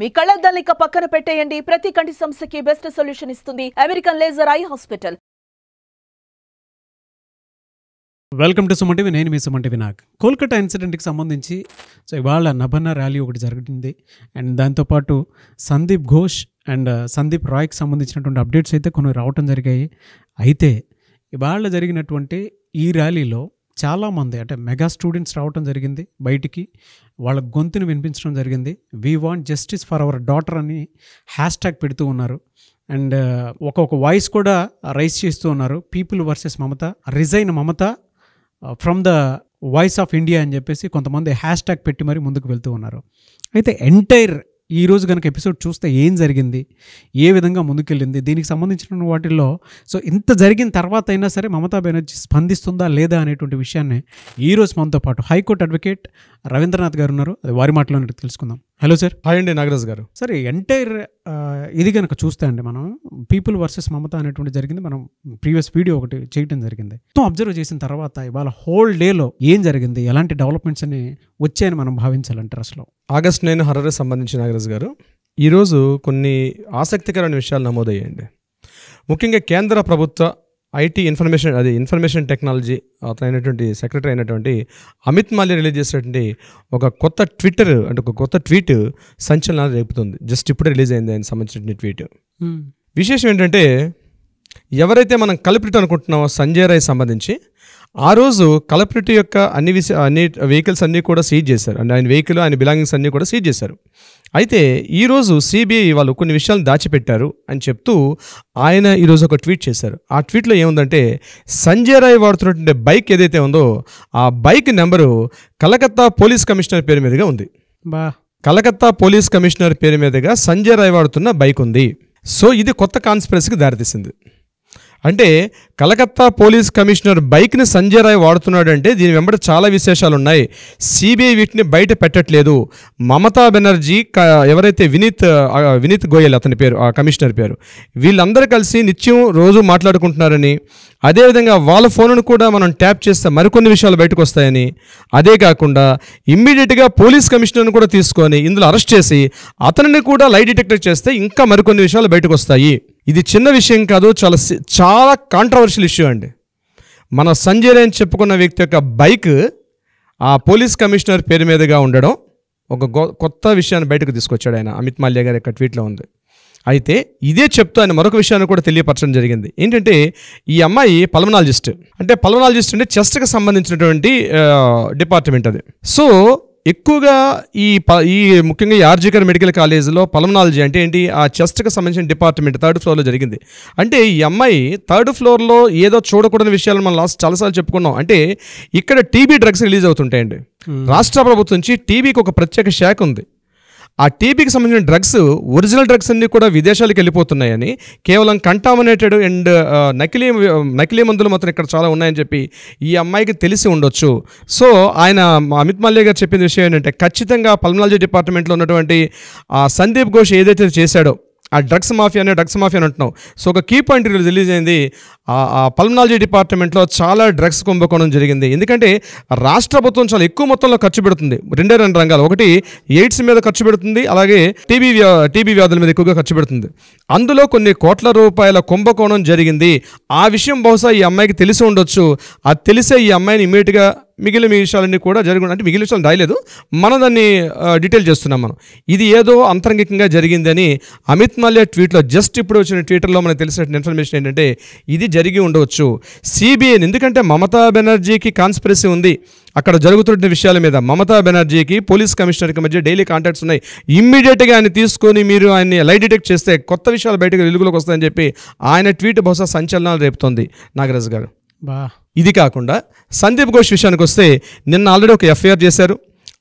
మీ కళ్ళద్దాలిక పక్కన పెట్టేయండి ప్రతి కంటి సమస్యకి బెస్ట్ సొల్యూషన్ ఇస్తుంది American laser eye hospital welcome to Sumanth TV నేను మీ సుమంటి వినాక్ కోల్కతా ఇన్సిడెంట్కి సంబంధించి సో ఇవాళ నభన్న ర్యాలీ ఒకటి జరిగింది అండ్ దాంతోపాటు సందీప్ ఘోష్ అండ్ uh, సందీప్ రాయ్కి సంబంధించినటువంటి అప్డేట్స్ అయితే కొన్ని రావటం జరిగాయి అయితే ఇవాళ జరిగినటువంటి ఈ ర్యాలీలో చాలామంది అంటే మెగా స్టూడెంట్స్ రావటం జరిగింది బయటికి వాళ్ళ గొంతుని వినిపించడం జరిగింది we want justice for our daughter అని హ్యాష్ ట్యాగ్ పెడుతూ ఉన్నారు అండ్ ఒక్కొక్క వాయిస్ కూడా రైస్ చేస్తూ ఉన్నారు people versus Mamata resign Mamata from the voice of India అని చెప్పేసి కొంతమంది హ్యాష్ ట్యాగ్ పెట్టి మరీ ముందుకు వెళ్తూ ఉన్నారు అయితే ఎంటైర్ ఈరోజు కనుక ఎపిసోడ్ చూస్తే ఏం జరిగింది ఏ విధంగా ముందుకెళ్ళింది దీనికి సంబంధించిన వాటిల్లో సో ఇంత జరిగిన తర్వాత అయినా సరే మమతా బెనర్జీ స్పందిస్తుందా లేదా అనేటువంటి విషయాన్ని ఈరోజు మనతో పాటు హైకోర్టు అడ్వకేట్ రవీంద్రనాథ్ గారు ఉన్నారు అది వారి మాటలో తెలుసుకుందాం హలో సార్ హాయ్ అండి నాగరాజ్ గారు సార్ ఎంటైర్ ఇది కనుక చూస్తే అండి మనం పీపుల్ వర్సెస్ మమత అనేటువంటి జరిగింది మనం ప్రీవియస్ వీడియో ఒకటి చేయటం జరిగింది మొత్తం అబ్జర్వ్ చేసిన తర్వాత ఇవాళ హోల్ డేలో ఏం జరిగింది ఎలాంటి డెవలప్మెంట్స్ అని వచ్చాయని మనం భావించాలంటారు అసలు ఆగస్ట్ నేను హర్రర్ సంబంధించి నాగరాజ్ గారు ఈరోజు కొన్ని ఆసక్తికరమైన విషయాలు నమోదయ్యాయండి ముఖ్యంగా కేంద్ర ప్రభుత్వ ఐటీ ఇన్ఫర్మేషన్ అది ఇన్ఫర్మేషన్ టెక్నాలజీ అతనైనటువంటి సెక్రటరీ అయినటువంటి అమిత్ మాల్యా రిలీజ్ చేసినటువంటి ఒక కొత్త ట్విట్టర్ అంటే ఒక కొత్త ట్వీట్ సంచలన రేపుతుంది జస్ట్ ఇప్పుడే రిలీజ్ అయింది ఆయన సంబంధించిన ట్వీట్ విశేషం ఏంటంటే ఎవరైతే మనం కలిపి అనుకుంటున్నామో సంజయ్ రాయ్ సంబంధించి ఆ రోజు కలపరిటి యొక్క అన్ని విష అన్ని వెహికల్స్ అన్నీ కూడా సీజ్ చేశారు అండ్ ఆయన వెహికల్ ఆయన బిలాంగింగ్స్ అన్నీ కూడా సీజ్ చేశారు అయితే ఈరోజు సిబిఐ వాళ్ళు కొన్ని విషయాలు దాచిపెట్టారు అని చెప్తూ ఆయన ఈరోజు ఒక ట్వీట్ చేశారు ఆ ట్వీట్లో ఏముందంటే సంజయ్ రాయ్ వాడుతున్నటువంటి బైక్ ఏదైతే ఉందో ఆ bike number Calcutta police commissioner పేరు మీదుగా ఉంది బా కలకత్తా పోలీస్ కమిషనర్ పేరు మీదుగా సంజయ్ రాయ్ వాడుతున్న బైక్ ఉంది సో ఇది కొత్త కాన్స్పిరసీకి దారితీసింది అంటే కలకత్తా పోలీస్ కమిషనర్ బైక్ని సంజయ్ రాయ్ వాడుతున్నాడంటే దీని వెంబడి చాలా విశేషాలు ఉన్నాయి సిబిఐ వీటిని బయట పెట్టట్లేదు మమతా బెనర్జీ ఎవరైతే వినీత్ వినీత్ గోయల్ అతని పేరు ఆ కమిషనర్ పేరు వీళ్ళందరూ కలిసి నిత్యం రోజు మాట్లాడుకుంటున్నారని అదేవిధంగా వాళ్ళ ఫోన్ను కూడా మనం ట్యాప్ చేస్తే మరికొన్ని విషయాలు బయటకు వస్తాయని అదే కాకుండా ఇమ్మీడియట్గా పోలీస్ కమిషనర్ను కూడా తీసుకొని ఇందులో అరెస్ట్ చేసి అతనిని కూడా లైట్ డిటెక్టర్ చేస్తే ఇంకా మరికొన్ని విషయాలు బయటకు వస్తాయి ఇది చిన్న విషయం కాదు చాలా చాలా కాంట్రవర్షియల్ ఇష్యూ అండి మన సంజయ్ అని చెప్పుకున్న వ్యక్తి యొక్క బైక్ ఆ పోలీస్ కమిషనర్ పేరు మీదుగా ఉండడం ఒక కొత్త విషయాన్ని బయటకు తీసుకొచ్చాడు ఆయన అమిత్ మాల్యా గారి యొక్క ట్వీట్లో ఉంది అయితే ఇదే చెప్తూ ఆయన మరొక విషయాన్ని కూడా తెలియపరచడం జరిగింది ఏంటంటే ఈ అమ్మాయి పల్మనాలజిస్ట్ అంటే పల్మనాలజిస్ట్ అంటే చెస్ట్కి సంబంధించినటువంటి డిపార్ట్మెంట్ అది సో ఎక్కువగా ఈ ప ఈ ముఖ్యంగా ఆర్జీకర్ మెడికల్ కాలేజీలో పల్మనాలజీ అంటే ఏంటి ఆ చెస్ట్కి సంబంధించిన డిపార్ట్మెంట్ థర్డ్ ఫ్లోర్లో జరిగింది అంటే ఈ అమ్మాయి థర్డ్ ఫ్లోర్లో ఏదో చూడకూడని విషయాలు మనం లాస్ట్ చాలాసార్లు చెప్పుకున్నాం అంటే ఇక్కడ టీబీ డ్రగ్స్ రిలీజ్ అవుతుంటాయండి రాష్ట్ర ప్రభుత్వం నుంచి టీబీకి ఒక ప్రత్యేక శాఖ ఉంది ఆ టీబీకి సంబంధించిన డ్రగ్స్ ఒరిజినల్ డ్రగ్స్ అన్నీ కూడా విదేశాలకు వెళ్ళిపోతున్నాయని కేవలం కంటామినేటెడ్ అండ్ నకిలీ నకిలీ మందులు మాత్రం ఇక్కడ చాలా ఉన్నాయని చెప్పి ఈ అమ్మాయికి తెలిసి ఉండొచ్చు సో ఆయన అమిత్ మల్లే గారు చెప్పిన విషయం ఏంటంటే ఖచ్చితంగా పల్మనాలజీ డిపార్ట్మెంట్లో ఉన్నటువంటి ఆ సందీప్ ఘోష్ ఏదైతే చేశాడో ఆ డ్రగ్స్ మాఫియానే డ్రగ్స్ మాఫియా అని అంటున్నావు సో ఒక కీ పాయింట్ రిలీజ్ అయింది ఆ పల్మనాలజీ డిపార్ట్మెంట్లో చాలా డ్రగ్స్ కుంభకోణం జరిగింది ఎందుకంటే రాష్ట్ర ప్రభుత్వం చాలా ఎక్కువ మొత్తంలో ఖర్చు పెడుతుంది రెండే రెండు రంగాలు ఒకటి ఎయిడ్స్ మీద ఖర్చు పెడుతుంది అలాగే టీబీ వ్యా టీబీ వ్యాధుల మీద ఎక్కువగా ఖర్చు పెడుతుంది అందులో కొన్ని కోట్ల రూపాయల కుంభకోణం జరిగింది ఆ విషయం బహుశా ఈ అమ్మాయికి తెలిసి ఉండొచ్చు అది తెలిసే ఈ అమ్మాయిని ఇమీడియట్గా మిగిలిన విషయాలన్నీ కూడా జరిగి అంటే మిగిలిన విషయాలు రాయలేదు మనం దాన్ని డీటెయిల్ చేస్తున్నాం మనం ఇది ఏదో అంతరంగికంగా జరిగిందని అమిత్ మల్య ట్వీట్లో జస్ట్ ఇప్పుడు వచ్చిన ట్విట్టర్లో మనకు తెలిసిన ఇన్ఫర్మేషన్ ఏంటంటే ఇది జరిగి ఉండవచ్చు సిబిఐని ఎందుకంటే మమతా బెనర్జీకి కాన్స్పిరసీ ఉంది అక్కడ జరుగుతున్న విషయాల మీద మమతా బెనర్జీకి పోలీస్ కమిషనర్కి మధ్య డైలీ కాంటాక్ట్స్ ఉన్నాయి ఇమ్మీడియట్గా ఆయన తీసుకొని మీరు ఆయన్ని లైట్ డిటెక్ట్ చేస్తే కొత్త విషయాలు బయటకు వెలుగులోకి వస్తాయని చెప్పి ఆయన ట్వీట్ బహుశా సంచలనాలు రేపుతోంది నాగరాజు గారు బా ఇది కాకుండా సందీప్ ఘోష్ విషయానికి వస్తే నిన్న ఆల్రెడీ ఒక ఎఫ్ఐఆర్ చేశారు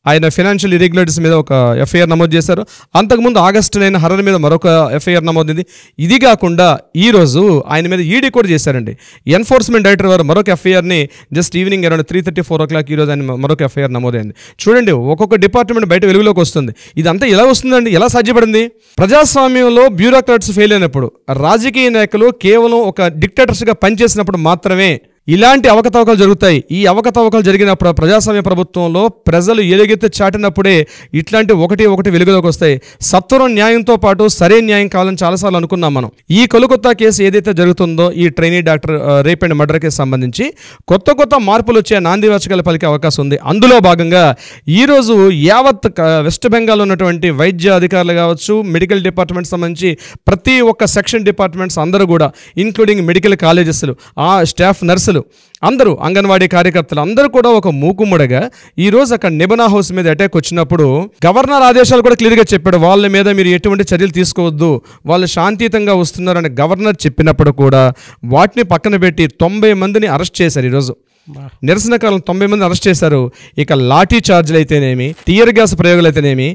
ఆయన ఫైనాన్షియల్ ఇరెగ్యులేటర్స్ మీద ఒక ఎఫ్ఐఆర్ నమోదు చేశారు అంతకుముందు ఆగస్టు నైన్ హరర్ మీద మరొక ఎఫ్ఐఆర్ నమోదింది ఇది కాకుండా ఈరోజు ఆయన మీద ఈడీ e కూడా చేశారండి ఎన్ఫోర్స్మెంట్ డైరెక్టర్ వారు మరొక ఎఫ్ఐఆర్ని just evening around three thirty four o'clock ఈరోజు ఆయన మరొక ఎఫ్ఐఆర్ నమోదైంది చూడండి ఒక్కొక్క డిపార్ట్మెంట్ బయట వెలుగులోకి వస్తుంది ఇదంతా ఎలా వస్తుందండి ఎలా సాధ్యపడింది ప్రజాస్వామ్యంలో బ్యూరోక్రాట్స్ ఫెయిల్ అయినప్పుడు రాజకీయ నాయకులు కేవలం ఒక డిక్టేటర్స్గా పనిచేసినప్పుడు మాత్రమే ఇలాంటి అవకతవకలు జరుగుతాయి ఈ అవకతవకలు జరిగినప్పుడు ప్రజాస్వామ్య ప్రభుత్వంలో ప్రజలు ఎలుగెత్తి చాటినప్పుడే ఇట్లాంటి ఒకటి ఒకటి వెలుగులోకి వస్తాయి సత్వరం న్యాయంతో పాటు సరే న్యాయం కావాలని చాలాసార్లు అనుకున్నాం మనం ఈ కొలకొత్తా కేసు ఏదైతే జరుగుతుందో ఈ trainee doctor rape and murder case సంబంధించి కొత్త కొత్త మార్పులు వచ్చే నాందివాచకాలు పలికే అవకాశం ఉంది అందులో భాగంగా ఈరోజు యావత్ వెస్ట్ బెంగాల్ ఉన్నటువంటి వైద్య అధికారులు కావచ్చు మెడికల్ డిపార్ట్మెంట్ సంబంధించి ప్రతి ఒక్క సెక్షన్ డిపార్ట్మెంట్స్ అందరూ కూడా ఇంక్లూడింగ్ మెడికల్ కాలేజెస్లు ఆ స్టాఫ్ నర్సులు విద్యార్థులు అందరూ అంగన్వాడీ కార్యకర్తలు అందరూ కూడా ఒక ఈ ఈరోజు అక్కడ నిబనా హౌస్ మీద అటాక్ వచ్చినప్పుడు గవర్నర్ ఆదేశాలు కూడా క్లియర్గా చెప్పాడు వాళ్ళ మీద మీరు ఎటువంటి చర్యలు తీసుకోవద్దు వాళ్ళు శాంతియుతంగా వస్తున్నారని గవర్నర్ చెప్పినప్పుడు కూడా వాటిని పక్కన పెట్టి తొంభై మందిని అరెస్ట్ చేశారు ఈరోజు నిరసనకాలం తొంభై మంది అరెస్ట్ చేశారు ఇక లాఠీ చార్జ్లు అయితేనేమి టియర్ గ్యాస్ ప్రయోగాలు అయితేనేమి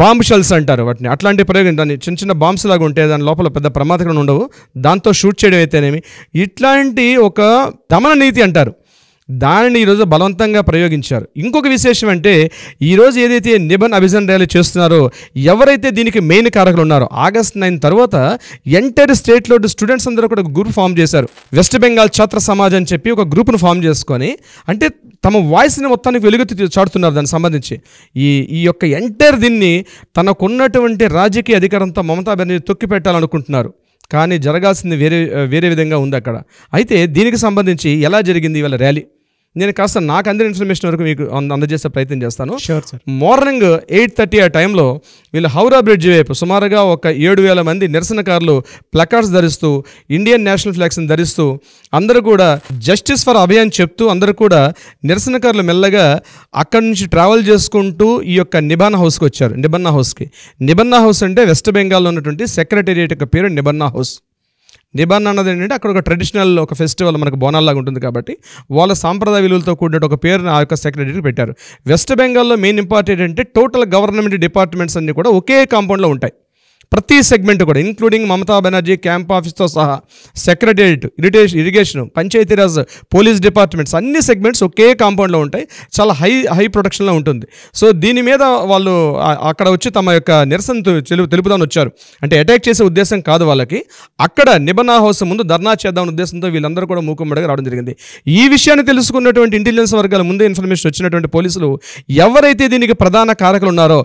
బాంబ్ షెల్స్ అంటారు వాటిని అట్లాంటి ప్రయోగం దాన్ని చిన్న చిన్న బాంబ్స్ లాగా ఉంటే దాని లోపల పెద్ద ప్రమాదకరం ఉండవు దాంతో షూట్ చేయడం అయితేనేమి ఇట్లాంటి ఒక దమన నీతి అంటారు దానిని ఈరోజు బలవంతంగా ప్రయోగించారు ఇంకొక విశేషం అంటే ఈరోజు ఏదైతే నిబన్ అభిజన్ ర్యాలీ చేస్తున్నారో ఎవరైతే దీనికి మెయిన్ కారకులు ఉన్నారో ఆగస్ట్ నైన్ తర్వాత ఎంటైర్ స్టేట్లో స్టూడెంట్స్ అందరూ కూడా గ్రూప్ ఫామ్ చేశారు వెస్ట్ బెంగాల్ ఛాత్ర సమాజ్ అని చెప్పి ఒక గ్రూప్ను ఫామ్ చేసుకొని అంటే తమ వాయిస్ని మొత్తానికి వెలుగు చాడుతున్నారు దానికి సంబంధించి ఈ ఈ యొక్క ఎంటైర్ దీన్ని తనకున్నటువంటి రాజకీయ అధికారంతో మమతా బెనర్జీ తొక్కి పెట్టాలనుకుంటున్నారు కానీ జరగాల్సింది వేరే వేరే విధంగా ఉంది అక్కడ అయితే దీనికి సంబంధించి ఎలా జరిగింది ఇవాళ ర్యాలీ నేను కాస్త నాకు అందిన ఇన్ఫర్మేషన్ వరకు మీకు అందజేసే ప్రయత్నం చేస్తాను మార్నింగ్ ఎయిట్ థర్టీ ఆ టైంలో వీళ్ళు హౌరా బ్రిడ్జ్ వైపు సుమారుగా ఒక ఏడు వేల మంది నిరసనకారులు ప్లకార్డ్స్ ధరిస్తూ ఇండియన్ నేషనల్ ఫ్లాగ్స్ని ధరిస్తూ అందరూ కూడా జస్టిస్ ఫర్ అభియాన్ చెప్తూ అందరూ కూడా నిరసనకారులు మెల్లగా అక్కడి నుంచి ట్రావెల్ చేసుకుంటూ ఈ యొక్క నిబన్న హౌస్కి వచ్చారు నిబన్న హౌస్కి నిబన్న హౌస్ అంటే వెస్ట్ బెంగాల్లో ఉన్నటువంటి సెక్రటేరియట్ యొక్క పేరు నిబన్న హౌస్ నిబాన్ అన్నది ఏంటంటే అక్కడ ఒక ట్రెడిషనల్ ఒక ఫెస్టివల్ మనకు బోనాల్లాగా ఉంటుంది కాబట్టి వాళ్ళ సాంప్రదాయ విలువలతో కూడిన ఒక పేరుని ఆ యొక్క సెక్రటరీకి పెట్టారు వెస్ట్ బెంగాల్లో మెయిన్ ఇంపార్టెంట్ అంటే టోటల్ గవర్నమెంట్ డిపార్ట్మెంట్స్ అన్నీ కూడా ఒకే కాంపౌండ్లో ఉంటాయి ప్రతి సెగ్మెంట్ కూడా ఇంక్లూడింగ్ మమతా బెనర్జీ క్యాంప్ ఆఫీస్తో సహా secretariat irritation irrigation Panchayati Raj police departments అన్ని సెగ్మెంట్స్ ఒకే కాంపౌండ్లో ఉంటాయి చాలా హై హై ప్రొటెక్షన్లో ఉంటుంది సో దీని మీద వాళ్ళు అక్కడ వచ్చి తమ యొక్క నిరసన తెలుపుదామని వచ్చారు అంటే అటాక్ చేసే ఉద్దేశం కాదు వాళ్ళకి అక్కడ నిబంధన హౌస్ ముందు ధర్నా చేద్దామని ఉద్దేశంతో వీళ్ళందరూ కూడా మూకుమ్మడిగా రావడం జరిగింది ఈ విషయాన్ని తెలుసుకున్నటువంటి ఇంటెలిజెన్స్ వర్గాల ముందే ఇన్ఫర్మేషన్ వచ్చినటువంటి పోలీసులు ఎవరైతే దీనికి ప్రధాన కారకులు ఉన్నారో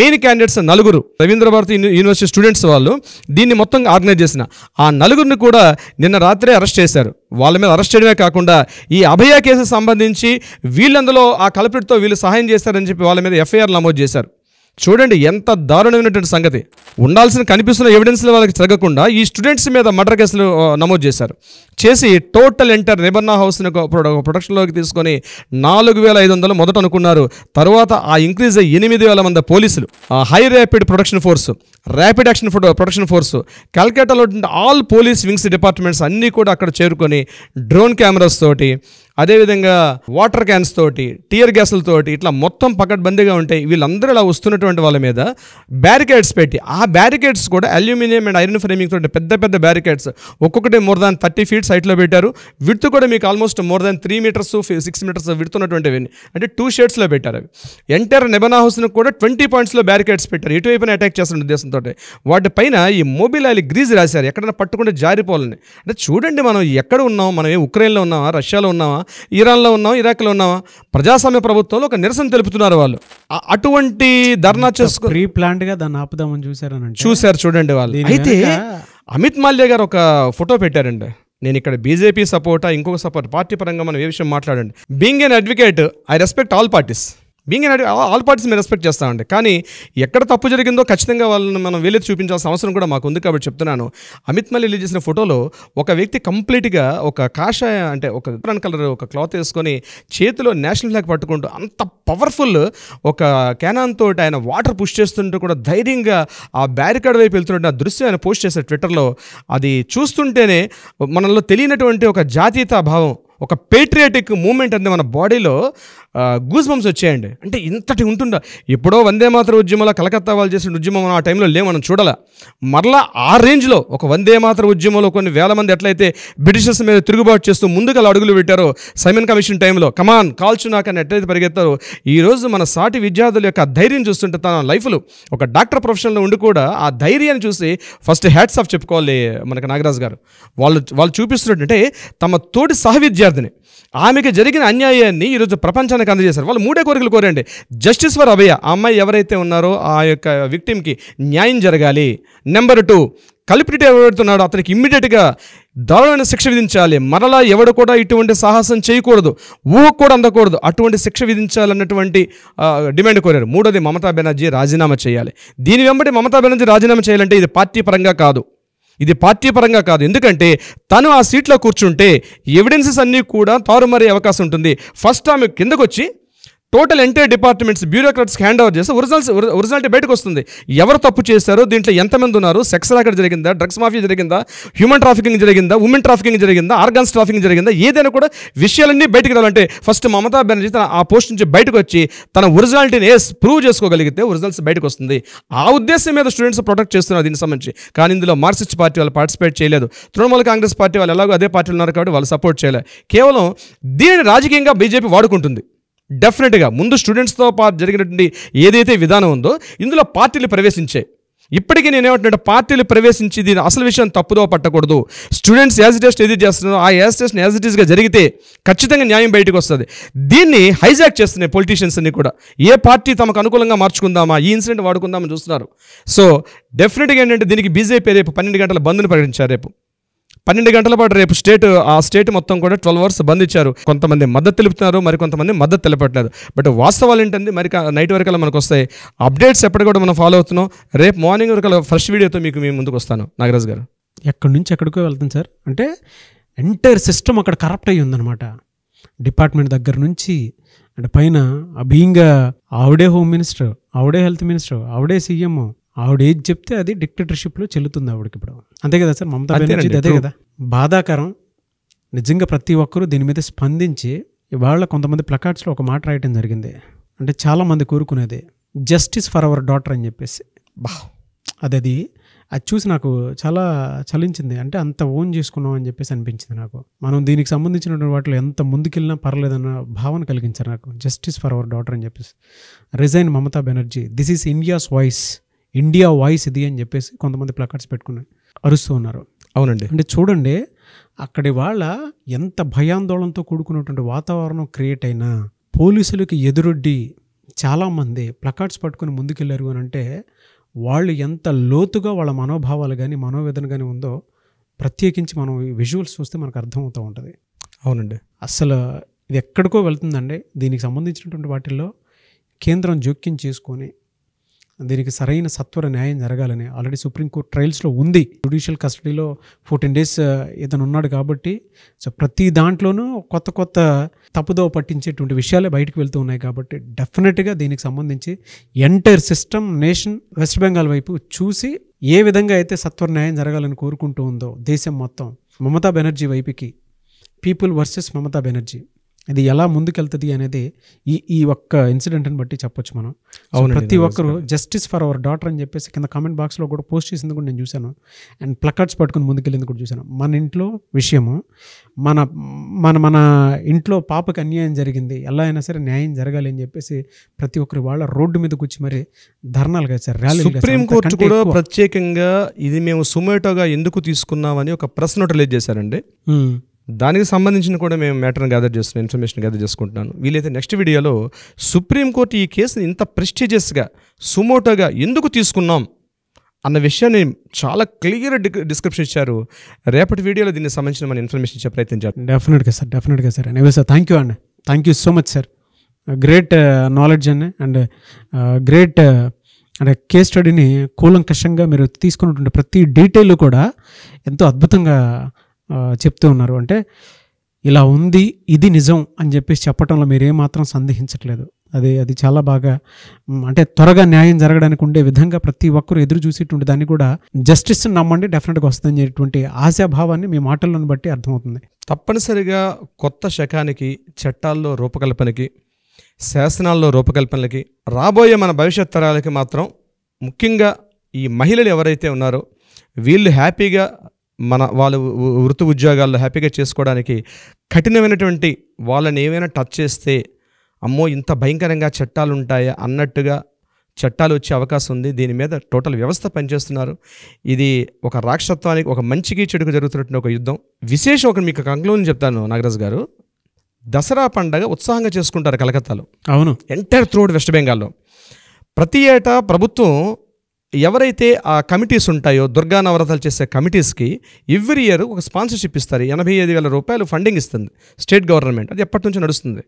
మెయిన్ క్యాండిడేట్స్ నలుగురు రవీంద్రభారతి యూనివర్సిటీ స్టూడెంట్స్ వాళ్ళు దీన్ని మొత్తం ఆర్గనైజ్ చేసిన ఆ నలుగురిని కూడా నిన్న రాత్రే అరెస్ట్ చేశారు వాళ్ళ మీద అరెస్ట్ చేయడమే కాకుండా ఈ అభయ కేసు సంబంధించి వీళ్ళందులో ఆ కల్పిట్తో వీళ్ళు సహాయం చేశారని చెప్పి వాళ్ళ మీద ఎఫ్ఐఆర్ నమోదు చేశారు చూడండి ఎంత దారుణమైనటువంటి సంగతి ఉండాల్సిన కనిపిస్తున్న ఎవిడెన్స్లు వాళ్ళకి జరగకుండా ఈ స్టూడెంట్స్ మీద మర్డర్ కేసులు నమోదు చేశారు చేసి టోటల్ ఎంటర్ నిబర్నా హౌస్ని ప్రొడక్షన్లోకి తీసుకొని నాలుగు వేల ఐదు వందలు మొదట అనుకున్నారు తర్వాత ఆ ఇంక్రీజ్ అయ్యి ఎనిమిది వేల మంది పోలీసులు high rapid production force rapid action production force కల్కట్టాలో ఆల్ పోలీస్ వింగ్స్ డిపార్ట్మెంట్స్ అన్నీ కూడా అక్కడ చేరుకొని డ్రోన్ కెమెరాస్ తోటి అదేవిధంగా వాటర్ క్యాన్స్ తోటి టీయర్ గ్యాస్లతో ఇట్లా మొత్తం పకడ్బందీగా ఉంటాయి వీళ్ళందరూ ఇలా వస్తున్నటువంటి వాళ్ళ మీద బ్యారికేడ్స్ పెట్టి ఆ బ్యారికేడ్స్ కూడా అల్యూమినియం అండ్ ఐరన్ ఫ్రేమింగ్ తోటి పెద్ద పెద్ద బ్యారికేడ్స్ ఒక్కొక్కటి మోర్ దాన్ థర్టీ ఫీట్స్ హైట్లో పెట్టారు విడ్త్ కూడా మీకు almost more than three metres six metres విడుతున్నటువంటివి అంటే టూ షేడ్స్లో పెట్టారు అవి ఎంటర్ నెబనా హౌస్ను కూడా ట్వంటీ పాయింట్స్లో బ్యారికేడ్స్ పెట్టారు ఇటువైపున అటాక్ చేస్తున్న ఉద్దేశంతో వాటిపైన ఈ మొబైల్ ఆయిల్ గ్రీజ్ రాశారు ఎక్కడైనా పట్టుకుంటే జారిపోవాలని అంటే చూడండి మనం ఎక్కడ ఉన్నాం మనం ఏ ఉక్రెయిన్లో ఉన్నామా రష్యాలో ఉన్నామా ఇరాన్లో ఉన్నాం ఇరాక్లో ఉన్నావా ప్రజాస్వామ్య ప్రభుత్వంలో ఒక నిరసన తెలుపుతున్నారు వాళ్ళు అటువంటి ధర్నా చేసుకుని ప్రీ ప్లాంట్ గా దాన్ని ఆపుదామని చూసారని చూశారు చూడండి వాళ్ళు అయితే అమిత్ మాల్యా గారు ఒక ఫోటో పెట్టారండి నేను ఇక్కడ బీజేపీ సపోర్టా ఇంకొక సపోర్ట్ పార్టీ పరంగా మనం ఏ విషయం మాట్లాడండి being an advocate I respect all parties being an all parties మేము రెస్పెక్ట్ చేస్తామండి కానీ ఎక్కడ తప్పు జరిగిందో ఖచ్చితంగా వాళ్ళని మనం వెళ్ళి చూపించాల్సిన అవసరం కూడా మాకు ఉంది కాబట్టి చెప్తున్నాను అమిత్ మల్లి వెళ్ళి చేసిన ఫోటోలో ఒక వ్యక్తి కంప్లీట్గా ఒక కాషాయ అంటే ఒక బ్రౌన్ కలర్ ఒక క్లాత్ వేసుకొని చేతిలో నేషనల్ ఫ్లాగ్ పట్టుకుంటూ అంత పవర్ఫుల్ ఒక క్యానాన్ తోటి ఆయన వాటర్ పుష్ చేస్తుంటూ కూడా ధైర్యంగా ఆ బ్యారికాడ్ వైపు వెళ్తున్నట్టు ఆ దృశ్యం ఆయన పోస్ట్ చేశారు ట్విట్టర్లో అది చూస్తుంటేనే మనలో తెలియనటువంటి ఒక జాతీయత భావం ఒక పేట్రియాటిక్ మూమెంట్ అనేది మన బాడీలో బంప్స్ వచ్చేయండి అంటే ఇంతటి ఉంటుందా ఎప్పుడో వందే మాతర ఉద్యమంలో కలకత్తా వాళ్ళు చేసిన ఉద్యమం ఆ టైంలో లేవు మనం చూడాల మరలా ఆ రేంజ్లో ఒక వందే మాతర ఉద్యమంలో కొన్ని వేల మంది ఎట్లయితే బ్రిటిషర్స్ మీద తిరుగుబాటు చేస్తూ ముందుగల అడుగులు పెట్టారో సైమన్ కమిషన్ టైంలో కమాన్ కాల్చునాక అని ఎట్లయితే పరిగెత్తారో ఈరోజు మన సాటి విద్యార్థుల యొక్క ధైర్యం చూస్తుంటే తన లైఫ్లో ఒక డాక్టర్ ప్రొఫెషన్లో ఉండి కూడా ఆ ధైర్యాన్ని చూసి ఫస్ట్ హ్యాట్స్ ఆఫ్ చెప్పుకోవాలి మనకి నాగరాజు గారు వాళ్ళు వాళ్ళు చూపిస్తున్నట్టు అంటే తమ తోటి సహ విద్యార్థిని ఆమెకి జరిగిన అన్యాయాన్ని ఈరోజు ప్రపంచానికి అందజేశారు వాళ్ళు మూడే కోరికలు కోరండి జస్టిస్ ఫర్ అభయ ఆ అమ్మాయి ఎవరైతే ఉన్నారో ఆ యొక్క విక్టిమ్కి న్యాయం జరగాలి నెంబర్ టూ కల్పిటి ఎవరెడుతున్నాడో అతనికి ఇమ్మీడియట్గా దారుణమైన శిక్ష విధించాలి మరలా ఎవడు కూడా ఇటువంటి సాహసం చేయకూడదు ఊహ కూడా అందకూడదు అటువంటి శిక్ష విధించాలన్నటువంటి డిమాండ్ కోరారు మూడోది మమతా బెనర్జీ రాజీనామా చేయాలి దీని వెంబడి మమతా బెనర్జీ రాజీనామా చేయాలంటే ఇది పార్టీ పరంగా కాదు ఇది పార్టీ పరంగా కాదు ఎందుకంటే తను ఆ సీట్లో కూర్చుంటే ఎవిడెన్సెస్ అన్నీ కూడా తారుమారే అవకాశం ఉంటుంది ఫస్ట్ ఆమె కిందకొచ్చి total entire departments bureaucrats hand over చేస్తే ఒరిజినల్స్ ఒరిజినాలిటీ బయటకు వస్తుంది ఎవరు తప్పు చేశారు దీంట్లో ఎంతమంది ఉన్నారు సెక్స్ రాకెట్ జరిగిందా డ్రగ్స్ మాఫియా జరిగిందా హ్యూమన్ ట్రాఫికింగ్ జరిగిందా ఉమెన్ ట్రాఫికింగ్ జరిగిందా ఆర్గన్స్ ట్రాఫికింగ్ జరిగిందా ఏదైనా కూడా విషయాలన్నీ బయటకు రావాలంటే ఫస్ట్ మమతా బెనర్జీ తన ఆ పోస్ట్ నుంచి బయటకు వచ్చి తన ఒరిజినాలిటీని ప్రూవ్ చేసుకోగలిగితే ఒరిజినల్స్ బయటకు వస్తుంది ఆ ఉద్దేశం మీద స్టూడెంట్స్ ప్రొటెక్ట్ చేస్తున్నారు దీనికి సంబంధించి కానీ ఇందులో మార్క్సిస్ట్ పార్టీ వాళ్ళు పార్టిసిపేట్ చేయలేదు తృణమూల కాంగ్రెస్ పార్టీ వాళ్ళు ఎలాగో అదే పార్టీలు ఉన్నారు కాబట్టి వాళ్ళు సపోర్ట్ చేయలేదు కేవలం దీనిని రాజకీయంగా బీజేపీ వాడుకుంటుంది డెఫినెట్గా ముందు స్టూడెంట్స్తో పాటు జరిగినటువంటి ఏదైతే విధానం ఉందో ఇందులో పార్టీలు ప్రవేశించే ఇప్పటికీ నేనేమంటున్నాడు పార్టీలు ప్రవేశించి దీని అసలు విషయం తప్పుదో పట్టకూడదు స్టూడెంట్స్ యాజ్ టెస్ట్ ఏది చేస్తున్నారో ఆ యాజ్ టెస్ట్ యాజ్ ఇటీస్గా జరిగితే ఖచ్చితంగా న్యాయం బయటకు వస్తుంది దీన్ని హైజాక్ చేస్తున్నాయి పొలిటీషియన్స్ అన్ని కూడా ఏ పార్టీ తమకు అనుకూలంగా మార్చుకుందామా ఈ ఇన్సిడెంట్ వాడుకుందామని చూస్తున్నారు సో డెఫినెట్గా ఏంటంటే దీనికి బీజేపీ రేపు పన్నెండు గంటల బంద్ను ప్రకటించారు రేపు పన్నెండు గంటల పాటు రేపు స్టేట్ ఆ స్టేట్ మొత్తం కూడా ట్వెల్వ్ అవర్స్ బంద్ ఇచ్చారు కొంతమంది మద్దతు తెలుపుతున్నారు మరి కొంతమంది మద్దతు తెలపట్లేదు బట్ వాస్తవాలు ఏంటంటే మరి నైట్ వరకు మనకు వస్తాయి అప్డేట్స్ ఎప్పటి కూడా మనం ఫాలో అవుతున్నాం రేపు మార్నింగ్ వరకు ఫస్ట్ వీడియోతో మీకు మేము ముందుకు వస్తాను నాగరాజ్ గారు ఎక్కడి నుంచి ఎక్కడికో వెళ్తాం సార్ అంటే ఎంటైర్ సిస్టమ్ అక్కడ కరప్ట్ అయ్యి ఉందన్నమాట డిపార్ట్మెంట్ దగ్గర నుంచి అంటే పైన బీయింగ్ ఆవిడే హోమ్ మినిస్టర్ ఆవిడే హెల్త్ మినిస్టర్ ఆవిడే సీఎం ఆవిడ ఏది చెప్తే అది డిక్టేటర్షిప్లో చెల్లుతుంది ఆవిడకి ఇప్పుడు అంతే కదా సార్ మమతా బెనర్జీ అదే కదా బాధాకరం నిజంగా ప్రతి ఒక్కరూ దీని మీద స్పందించి ఇవాళ కొంతమంది ప్లకార్డ్స్లో ఒక మాట రాయటం జరిగింది అంటే చాలామంది కోరుకునేది జస్టిస్ ఫర్ అవర్ డాటర్ అని చెప్పేసి బా అది అది అది చూసి నాకు చాలా చలించింది అంటే అంత ఓన్ చేసుకున్నాం అని చెప్పేసి అనిపించింది నాకు మనం దీనికి సంబంధించినటువంటి వాటిలో ఎంత ముందుకెళ్ళినా పర్లేదన్న భావన కలిగించారు నాకు జస్టిస్ ఫర్ అవర్ డాటర్ అని చెప్పేసి resign Mamata Banerjee this is India's voice India voice ఇది అని చెప్పేసి కొంతమంది ప్లకార్డ్స్ పెట్టుకుని అరుస్తూ ఉన్నారు అవునండి అంటే చూడండి అక్కడి వాళ్ళ ఎంత భయాందోళనతో కూడుకున్నటువంటి వాతావరణం క్రియేట్ అయినా పోలీసులకి ఎదురొడ్డి చాలామంది ప్లకార్డ్స్ పట్టుకుని ముందుకెళ్ళారు అని అంటే వాళ్ళు ఎంత లోతుగా వాళ్ళ మనోభావాలు కానీ మనోవేదన కానీ ఉందో ప్రత్యేకించి మనం విజువల్స్ చూస్తే మనకు అర్థమవుతూ ఉంటుంది అవునండి అసలు ఇది ఎక్కడికో వెళ్తుందండి దీనికి సంబంధించినటువంటి వాటిల్లో కేంద్రం జోక్యం చేసుకొని దీనికి సరైన సత్వర న్యాయం జరగాలని ఆల్రెడీ సుప్రీంకోర్టు ట్రయల్స్లో ఉంది జుడిషియల్ కస్టడీలో ఫోర్టీన్ డేస్ ఇతను ఉన్నాడు కాబట్టి సో ప్రతి దాంట్లోనూ కొత్త కొత్త తప్పుదో పట్టించేటువంటి విషయాలే బయటకు వెళ్తూ ఉన్నాయి కాబట్టి డెఫినెట్గా దీనికి సంబంధించి entire system nation west Bengal వైపు చూసి ఏ విధంగా అయితే సత్వర న్యాయం జరగాలని కోరుకుంటూ ఉందో దేశం మొత్తం మమతా బెనర్జీ వైపుకి పీపుల్ వర్సెస్ మమతా బెనర్జీ ఇది ఎలా ముందుకెళ్తుంది అనేది ఈ ఈ ఒక్క ఇన్సిడెంట్ని బట్టి చెప్పొచ్చు మనం అవును ప్రతి ఒక్కరు జస్టిస్ ఫర్ అవర్ డాటర్ అని చెప్పేసి కింద కామెంట్ బాక్స్లో కూడా పోస్ట్ చేసింది కూడా నేను చూశాను అండ్ ప్లకార్డ్స్ పట్టుకుని ముందుకెళ్ళింది కూడా చూశాను మన ఇంట్లో విషయము మన మన మన ఇంట్లో పాపకి అన్యాయం జరిగింది ఎలా అయినా సరే న్యాయం జరగాలి అని చెప్పేసి ప్రతి ఒక్కరు వాళ్ళ రోడ్డు మీద కూర్చి మరి ధర్నాలు కాశారు ర్యాలీ సుప్రీంకోర్టు కూడా ప్రత్యేకంగా ఇది మేము సుమేటోగా ఎందుకు తీసుకున్నామని ఒక ప్రశ్న రిలీజ్ చేశారండి దానికి సంబంధించిన కూడా మేము మ్యాటర్ని గ్యాదర్ చేస్తున్నాం ఇన్ఫర్మేషన్ గ్యాదర్ చేసుకుంటున్నాను వీలైతే నెక్స్ట్ వీడియోలో సుప్రీంకోర్టు ఈ కేసుని ఇంత ప్రెస్టీజియస్గా సుమోటోగా ఎందుకు తీసుకున్నాం అన్న విషయాన్ని చాలా క్లియర్ డిస్క్రిప్షన్ ఇచ్చారు రేపటి వీడియోలో దీనికి సంబంధించిన మన ఇన్ఫర్మేషన్ ఇచ్చే ప్రయత్నం చేద్దాం డెఫినెట్గా సార్ డెఫినెట్గా సార్ అనేవే సార్ థ్యాంక్ యూ అండి thank you so much sir great knowledge అండి అండ్ గ్రేట్ అంటే కేస్ స్టడీని కూలంకషంగా మీరు తీసుకున్నటువంటి ప్రతి డీటెయిల్ కూడా ఎంతో అద్భుతంగా చెప్తూ ఉన్నారు అంటే ఇలా ఉంది ఇది నిజం అని చెప్పేసి చెప్పడంలో ఏమాత్రం సందేహించట్లేదు అది అది చాలా బాగా అంటే త్వరగా న్యాయం జరగడానికి ఉండే విధంగా ప్రతి ఒక్కరు ఎదురు చూసేటువంటి దాన్ని కూడా జస్టిస్ నమ్మండి డెఫినెట్గా అనేటువంటి ఆశాభావాన్ని మీ మాటలను బట్టి అర్థమవుతుంది తప్పనిసరిగా కొత్త శకానికి చట్టాల్లో రూపకల్పనకి శాసనాల్లో రూపకల్పనలకి రాబోయే మన భవిష్యత్ తరాలకి మాత్రం ముఖ్యంగా ఈ మహిళలు ఎవరైతే ఉన్నారో వీళ్ళు హ్యాపీగా మన వాళ్ళు వృత్తి ఉద్యోగాల్లో హ్యాపీగా చేసుకోవడానికి కఠినమైనటువంటి వాళ్ళని ఏమైనా టచ్ చేస్తే అమ్మో ఇంత భయంకరంగా చట్టాలు ఉంటాయా అన్నట్టుగా చట్టాలు వచ్చే అవకాశం ఉంది దీని మీద టోటల్ వ్యవస్థ పనిచేస్తున్నారు ఇది ఒక రాక్షత్వానికి ఒక మంచికి చెడుకు జరుగుతున్నటువంటి ఒక యుద్ధం విశేషం ఒక మీకు కంక్లూజన్ చెప్తాను నాగరాజ్ గారు దసరా పండగ ఉత్సాహంగా చేసుకుంటారు కలకత్తాలో అవును ఎంటైర్ త్రూడ్ వెస్ట్ బెంగాల్లో ప్రతి ఏటా ప్రభుత్వం ఎవరైతే ఆ కమిటీస్ ఉంటాయో దుర్గా నవరతలు చేసే కమిటీస్కి ఎవ్రీ ఇయర్ ఒక స్పాన్సర్షిప్ ఇస్తారు ఎనభై ఐదు వేల రూపాయలు ఫండింగ్ ఇస్తుంది స్టేట్ గవర్నమెంట్ అది ఎప్పటి నుంచి నడుస్తుంది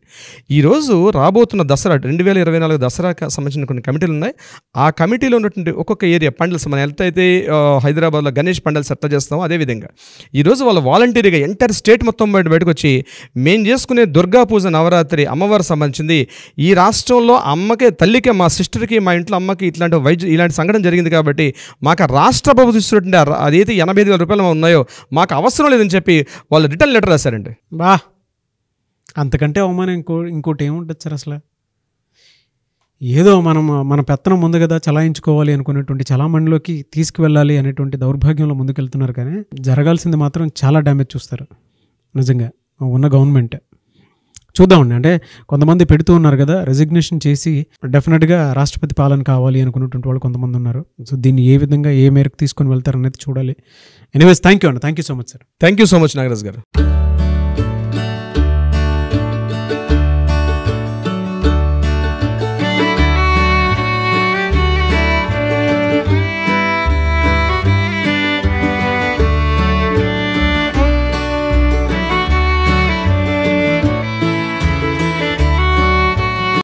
ఈరోజు రాబోతున్న దసరా రెండు వేల ఇరవై నాలుగు దసరాకి సంబంధించిన కొన్ని కమిటీలు ఉన్నాయి ఆ కమిటీలో ఉన్నటువంటి ఒక్కొక్క ఏరియా పండల్స్ మనం ఎంత అయితే హైదరాబాద్లో గణేష్ పండల్స్ సెట్ చేస్తామో అదేవిధంగా ఈరోజు వాళ్ళు వాలంటీర్గా ఎంటైర్ స్టేట్ మొత్తం బయట బయటకు వచ్చి మేము చేసుకునే దుర్గా పూజ నవరాత్రి అమ్మవారికి సంబంధించింది ఈ రాష్ట్రంలో అమ్మకే తల్లికే మా సిస్టర్కి మా ఇంట్లో అమ్మకి ఇట్లాంటి వైద్య ఇలాంటి సంఘటన జరిగింది కాబట్టి మాకు రాష్ట్ర ప్రభుత్వం ఇస్తున్నటువంటి అదైతే ఎనభై ఐదు వేల రూపాయలు ఉన్నాయో మాకు అవసరం లేదని చెప్పి వాళ్ళు రిటర్న్ లెటర్ రాశారండి బా అంతకంటే అవమానం ఇంకో ఇంకోటి ఏముంటుంది సార్ అసలు ఏదో మనం మన పెత్తనం ముందు కదా చలాయించుకోవాలి అనుకునేటువంటి చలామణిలోకి తీసుకువెళ్ళాలి అనేటువంటి దౌర్భాగ్యంలో ముందుకెళ్తున్నారు కానీ జరగాల్సింది మాత్రం చాలా డ్యామేజ్ చూస్తారు నిజంగా ఉన్న గవర్నమెంట్ చూద్దామండి అంటే కొంతమంది పెడుతూ ఉన్నారు కదా రెసిగ్నేషన్ చేసి డెఫినెట్గా రాష్ట్రపతి పాలన కావాలి అనుకున్నటువంటి వాళ్ళు కొంతమంది ఉన్నారు సో దీన్ని ఏ విధంగా ఏ మేరకు తీసుకొని వెళ్తారనేది చూడాలి ఎనీవేస్ థ్యాంక్ యూ అండి thank you so much sir thank you so much Nagaraj గారు